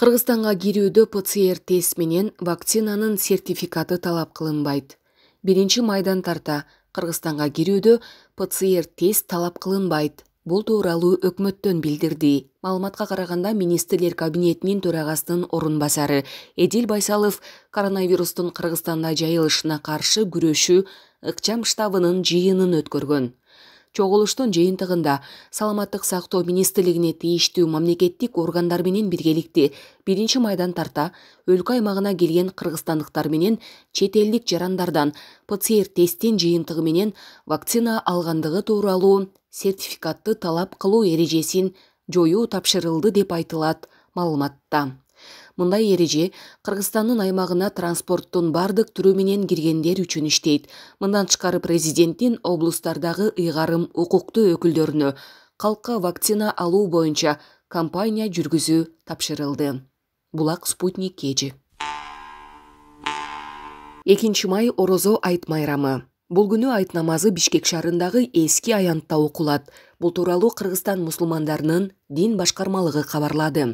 кыргызстанга кирүүдө пцр тест менен вакцинанын сертификаты талап кылынбайт биринчи майдан тарта кыргызстанга кирүүдө пцр тест талап кылынбайт бул тууралуу өкмөттөн билдирди маалыматка караганда министрлер кабинетинин төрагасынын орун басары эдил байсалов коронавирустун кыргызстанда жайылышына каршы күрөшүү ыкчам штабынын жыйынын өткөргөн чогулуштун жыйынтыгында саламаттык сактоо министрлигине тийиштүү мамлекеттик органдар менен биргеликте биринчи майдан тарта өлкө аймагына келген кыргызстандыктар менен чет элдик жарандардан пцр тесттин жыйынтыгы менен вакцина алгандыгы тууралуу сертификатты талап кылуу эрежесин жоюу тапшырылды деп айтылат маалыматта мындай эреже кыргызстандын аймагына транспорттун бардык түрү менен киргендер үчүн иштейт мындан тышкары президенттин облустардагы ыйгарым укуктуу өкүлдөрүнө калкка вакцина алуу боюнча компания жүргүзүү тапшырылды булак спутник кж экинчи май орозо айт майрамы бул күнү айт намазы бишкек шаарындагы эски аянтта окулат бул тууралуу кыргызстан мусулмандарынын дин башкармалыгы кабарлады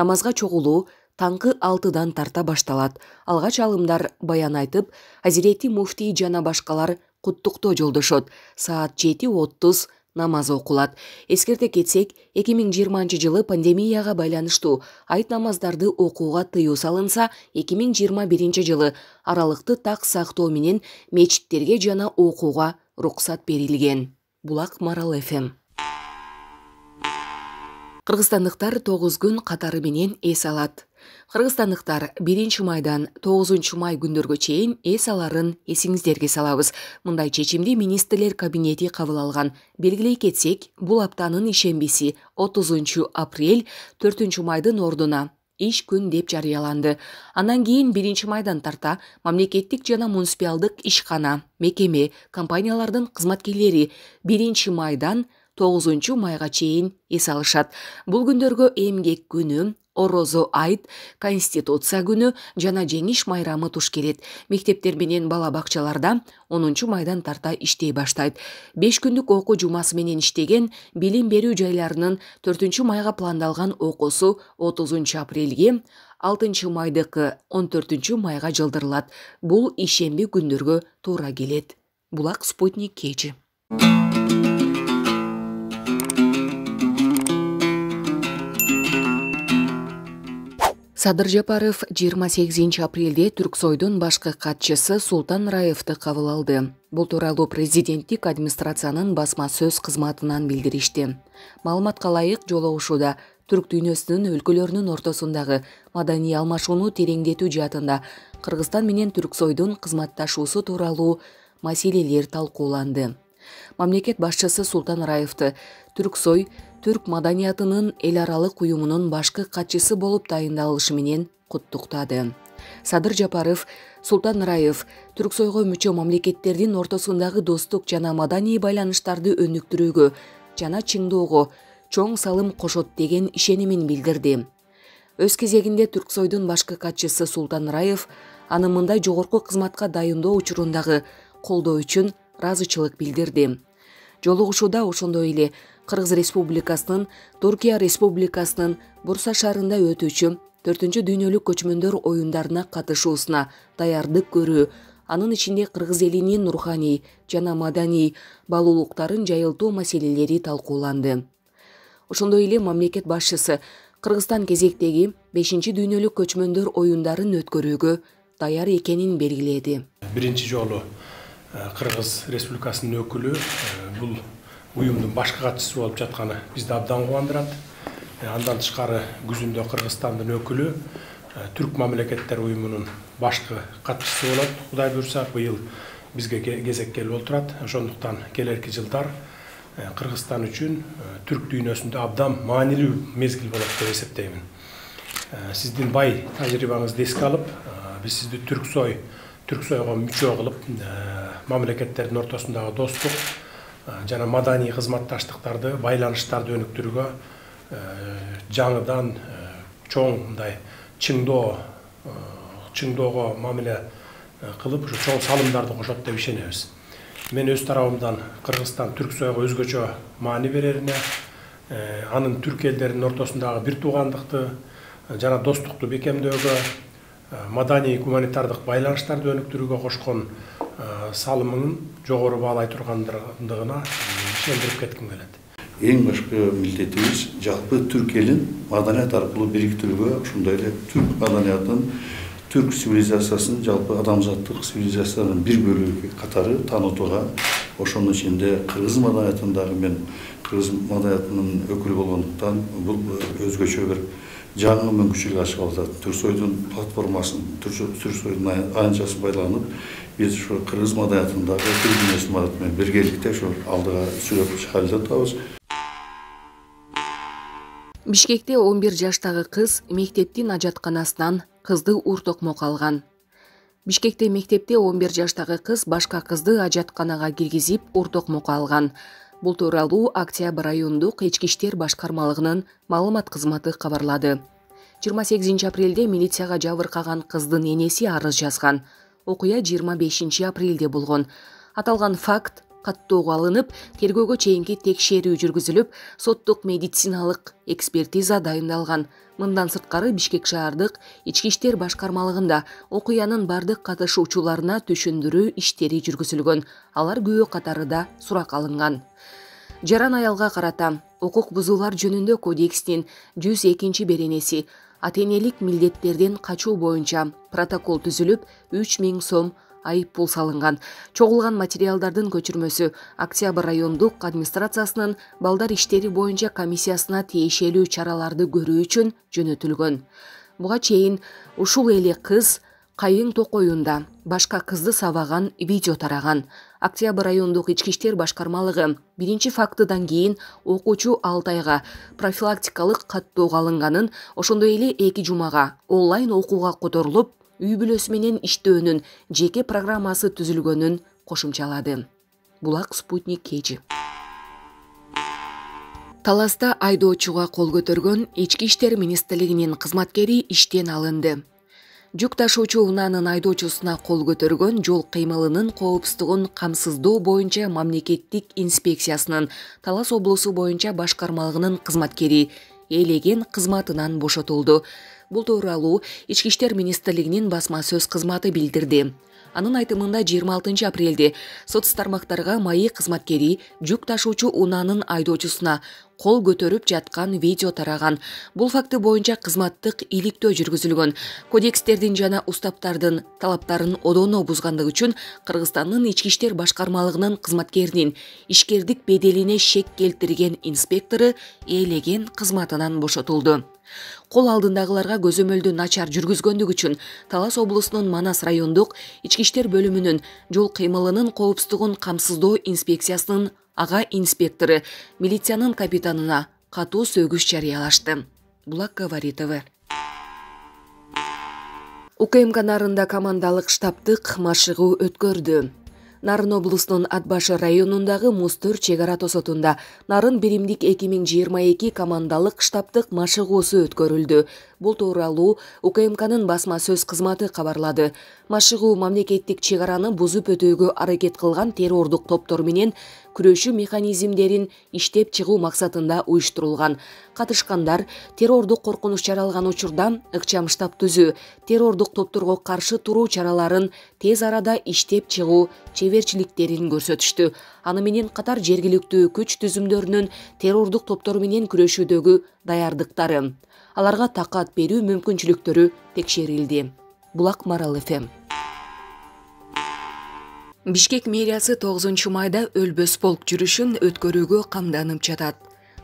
намазга чогулуу таңкы алтыдан тарта башталат алгач аалымдар баян айтып азирети муфтий жана башкалар куттуктоо жолдошот саат жети отуз намаз оқылады ескерте кетсек 2020 жылы пандемияға байланыштуу айт намаздарды окууга тыюу салынса 2021 жылы аралықты так сактоо менен мечиттерге жана оқуға уруксат берилген булак марал фм кыргызстандыктар тогуз күн катары менен эс алат кыргызстандыктар 1 майдан тогузунчу май күндөргө чейин эс аларын эсиңиздерге салабыз мындай чечимди министрлер кабинети кабыл алган белгилей кетсек бул аптанын ишембиси 30 апрель 4 майдын ордуна иш күн деп жарыяланды Анан кийин биринчи майдан тарта мамлекеттик жана муниципалдык ишкана мекеме компаниялардын кызматкерлери биринчи майдан 9 майга чейин эс алышат бул күндөргө эмгек күнү орозо айт конституция күнү жана жеңиш майрамы туш келет мектептер менен бала бакчаларда онунчу майдан тарта иштей баштайт беш күндүк окуу жумасы менен иштеген билим берүү жайларынын төртүнчү майга пландалган окуусу отузунчу апрелге алтынчы майдыкы он төртүнчү майга жылдырылат бул ишемби күндөргө туура келет булак спутник кечи садыр жапаров 28 апрелде түрксойдун башкы катчысы султан Раевты кабыл алды бул тууралуу президенттик администрациянын басма сөз кызматынан билдиришти маалыматка ылайык жолугушууда түрк дүйнөсүнүн өлкөлөрүнүн ортосундагы маданий алмашууну тереңдетүү жаатында кыргызстан менен түрксойдун кызматташуусу тууралуу маселелер талкууланды мамлекет башчысы султан Раевты түрксой түрк маданиятынын эл аралык уюмунун башкы катчысы болуп дайындалышы менен куттуктады садыр жапаров султан раев түрксойго мүчө мамлекеттердин ортосундагы достук жана маданий байланыштарды өнүктүрүүгө жана чыңдоого чоң салым кошот деген ишенимин билдирди өз кезегинде түрксойдун башкы катчысы султан раев аны мындай жогорку кызматка дайындоо учурундагы колдоо үчүн ыраазычылык билдирди жолугушууда ошондой эле қырғыз республикасынын туркия республикасынын бурса шаарында өтүүчү төртүнчү дүйнөлүк көчмөндөр оюндарына катышуусуна даярдык көрүү анын ичинде кыргыз элинин руханий жана маданий баалуулуктарын жайылтуу маселелери талкууланды ошондой эле мамлекет башчысы кыргызстан кезектеги 5 дүйнөлүк көчмөндөр оюндарын өткөрүүгө даяр экенин белгиледи биринчи жолу кыргыз республикасынын өкүлү бул ұйымның башқаға түсіп болып жатқаны бізді абдан қуандырады андан тышқары күзүндө кыргызстандын өкүлү түрк мамлекеттер уюмунун башкы катчысы болот кудай буюрса быйыл бизге кезек келип отурат ошондуктан келерки жылдар кыргызстан үчүн түрк дүйнөсүндө абдан маанилүү мезгил болот деп эсептеймин сиздин бай тажрыйбаңызды эске алып биз сизди түрк сой түрк сойго мүчө кылып мамлекеттердин ортосундагы достук Э, жана маданий кызматташтыктарды байланыштарды өнүктүрүүгө э, жаңыдан э, чоң мындай чыңдоо чыңдоого мамиле кылып ушу чоң салымдарды кошот деп ишенебиз мен өз тарабымдан кыргызстан түрксого өзгөчө маани берерине анын түрк элдеринин ортосундагы бир туугандыкты жана достукту бекемдөөгө маданий гуманитардык байланыштарды өнүктүрүүгө кошкон Э, салымының жоғары бағалай тұрғандығына сендіріп кеткім келеді ең башқы милдетибиз жалпы түрк элин маданият аркылуу бириктирүүгө ошондой эле түрк маданиятын түрк цивилизациясын жалпы адамзаттык цивилизациянын бир бөлүгү катары таанытууга ошонун ичинде кыргыз маданиятындагы мен кыргыз маданиятынын өкүлү болгондуктан бул э, өзгөчө бир жаңы мүмкүнчүлүк ачып атат түрксойдун платформасын түрксойдун аянтчасын пайдаланып биз ушу кыргыз маданиятындагы бир дүйнөсүн маданияты менен биргеликте ушу алдыга сүрөп чыгара жатабыз бишкекте он бир жаштагы кыз мектептин ажатканасынан кызды ур токмокко алган бишкекте мектепте он бир жаштагы кыз башка кызды ажатканага киргизип ур токмокко алган бул тууралуу октябрь райондук ички иштер башкармалыгынын маалымат кызматы кабарлады жыйырма сегизинчи апрелде милицияга жабыркаган кыздын энеси арыз жазган окуя жыйырма бешинчи апрелде болгон аталган факт каттоого алынып тергөөгө чейинки текшерүү жүргүзүлүп соттук медициналык экспертиза дайындалган мындан сырткары бишкек шаардык ички иштер башкармалыгында окуянын бардык катышуучуларына түшүндүрүү иштери жүргүзүлгөн алар күбө катары да суракка алынган жаран аялга карата укук бузуулар жөнүндө кодекстин жүз экинчи беренеси ата энелик милдеттерден качуу боюнча протокол түзүлүп үч миң сом айып пул салынган чогулган материалдардын көчүрмөсү октябрь райондук администрациясынын балдар иштери боюнча комиссиясына тиешелүү чараларды көрүү үчүн жөнөтүлгөн буга чейин ушул эле кыз кайың токоюнда башка кызды сабаган видео тараган октябрь райондук ички иштер башкармалыгы биринчи фактыдан кийин окуучу алты айга профилактикалык каттоого алынганын ошондой эле эки жумага онлайн окууга которулуп үй бүлөсү менен иштөөнүн жеке программасы түзүлгөнүн кошумчалады булак спутник кечи таласта айдоочуга кол көтөргөн ички иштер министрлигинин кызматкери иштен алынды жүк ташуучу унаанын айдоочусуна кол көтөргөн жол кыймылынын коопсуздугун камсыздоо боюнча мамлекеттик инспекциясынын талас облусу боюнча башкармалыгынын кызматкери ээлеген кызматынан бошотулду бул тууралуу ички иштер министрлигинин басма сөз кызматы билдирди анын айтымында 26 апрелде соц тармактарга маи кызматкери жүк ташуучу унаанын айдоочусуна кол көтөрүп жаткан видео тараган бул факты боюнча кызматтык иликтөө жүргүзүлгөн кодекстердин жана уставтардын талаптарын одоно бузгандыгы үчүн кыргызстандын ички иштер башкармалыгынын кызматкеринин ишкердик беделине шек келтирген инспектору ээлеген кызматынан бошотулду алдындағыларға алдындагыларга көзөмөлдү начар жүргүзгөндүгү үшін талас облысының манас райондық, ички бөлімінің жол қимылының коопсуздугун камсыздоо инспекциясының аға инспекторы милицияның капитанына катуу сөгүш жарыялашты булак УКМ қанарында командалық штабтык машыгуу өткөрдү нарын облусунун ат башы районундагы муз нарын беремдік 2022 командалық штаптық эки командалык Бұл машыгуусу өткөрүлдү бул басма сөз қызматы қабарлады. Машығу мамлекеттік Чегараны бұзып өтегі арекет қылған кылган террордук топтор менен күрөшүү механизмдерин иштеп чыгуу максатында уюштурулган катышкандар террордук коркунуч жаралган учурда ыкчам штаб түзүү террордук топторго каршы туруу чараларын тез арада иштеп чыгуу чеберчиликтерин көрсөтүштү аны менен катар жергиликтүү күч түзүмдөрүнүн террордук топтор менен күрөшүүдөгү даярдыктары аларга такат берүү мүмкүнчүлүктөрү текшерилди булак марал фм бишкек мэриясы тогузунчу майда өлбөс полк жүрүшүн өткөрүүгө камданып жатат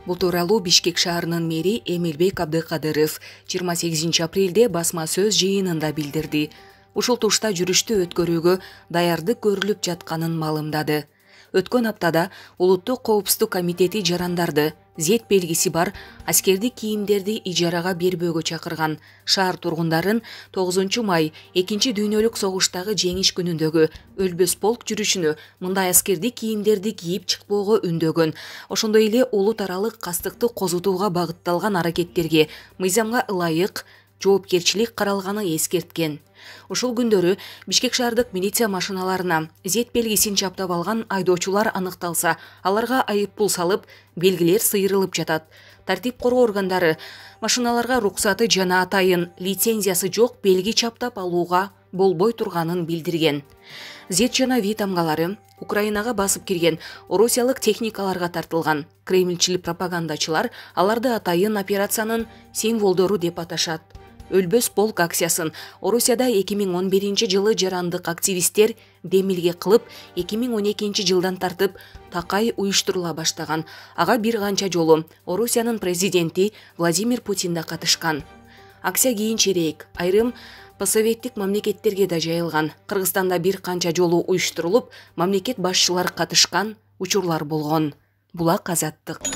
бул тууралуу бишкек шаарынын мэри эмилбек абдыкадыров жыйырма сегизинчи апрелде басма сөз жыйынында билдирди ушул тушта жүрүштү өткөрүүгө даярдык көрүлүп жатканын маалымдады өткөн аптада улуттук коопсуздук комитети жарандарды зет белгиси бар аскердик кийимдерди ижарага бербөөгө чакырган шаар тургундарын тогузунчу май экинчи дүйнөлүк согуштагы жеңиш күнүндөгү өлбөс полк жүрүшүнө мындай аскердик кийимдерди кийип чыкпоого үндөгөн ошондой эле улут аралык кастыкты козутууга багытталган аракеттерге мыйзамга ылайык жоопкерчилик каралганы эскерткен ушул күндөрү бишкек шаардык милиция машиналарына зет белгисин чаптап алган айдоочулар аныкталса аларга айып пул салып белгилер сыйрылып жатат тартип коргоо органдары машиналарга рұқсаты жана атайын лицензиясы жок белги чаптап алууга болбой турганын билдирген зет жана ви украинага басып кирген орусиялык техникаларга тартылган кремльчилик пропагандачылар аларды атайын операциянын символдору деп аташат өлбөс полк акциясын орусияда эки миң он биринчи жылы жарандык активисттер демилге кылып эки миң он экинчи жылдан тартып такай уюштурула баштаган ага бир канча жолу орусиянын президенти владимир путин да катышкан акция кийинчерээк айрым посоветтик мамлекеттерге да жайылган кыргызстанда бир канча жолу уюштурулуп мамлекет башчылары катышкан учурлар болгон булак азаттык